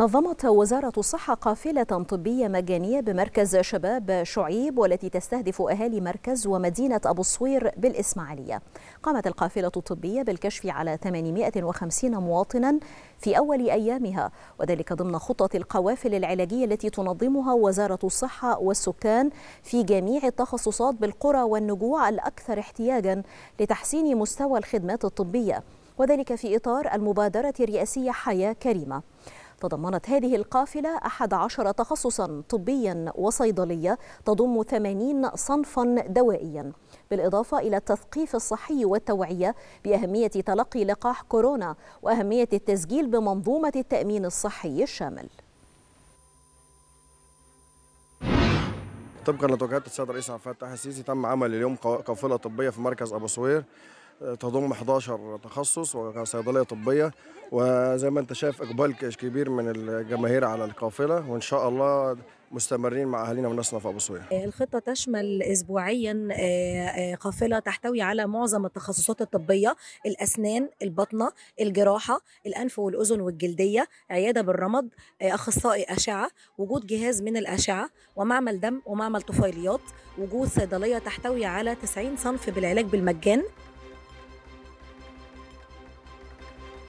نظمت وزارة الصحة قافلة طبية مجانية بمركز شباب شعيب والتي تستهدف أهالي مركز ومدينة أبو الصوير بالإسماعيلية قامت القافلة الطبية بالكشف على 850 مواطنا في أول أيامها وذلك ضمن خطة القوافل العلاجية التي تنظمها وزارة الصحة والسكان في جميع التخصصات بالقرى والنجوع الأكثر احتياجا لتحسين مستوى الخدمات الطبية وذلك في إطار المبادرة الرئاسية حياة كريمة تضمنت هذه القافلة أحد عشر تخصصا طبيا وصيدلية تضم 80 صنفا دوائيا بالإضافة إلى التثقيف الصحي والتوعية بأهمية تلقي لقاح كورونا وأهمية التسجيل بمنظومة التأمين الصحي الشامل طبقا لتوجيهات السيد الرئيس عبد الفتاح السيسي تم عمل اليوم قافله طبيه في مركز ابو سوير تضم 11 تخصص وصيدليه طبيه وزي ما انت شايف اقبال كبير من الجماهير على القافله وان شاء الله مستمرين مع اهالينا وناسنا في ابو صويا. الخطه تشمل اسبوعيا آه، آه، قافله تحتوي على معظم التخصصات الطبيه، الاسنان، البطنه، الجراحه، الانف والاذن والجلديه، عياده بالرمض، آه، اخصائي اشعه، وجود جهاز من الاشعه، ومعمل دم ومعمل طفيليات، وجود صيدليه تحتوي على 90 صنف بالعلاج بالمجان،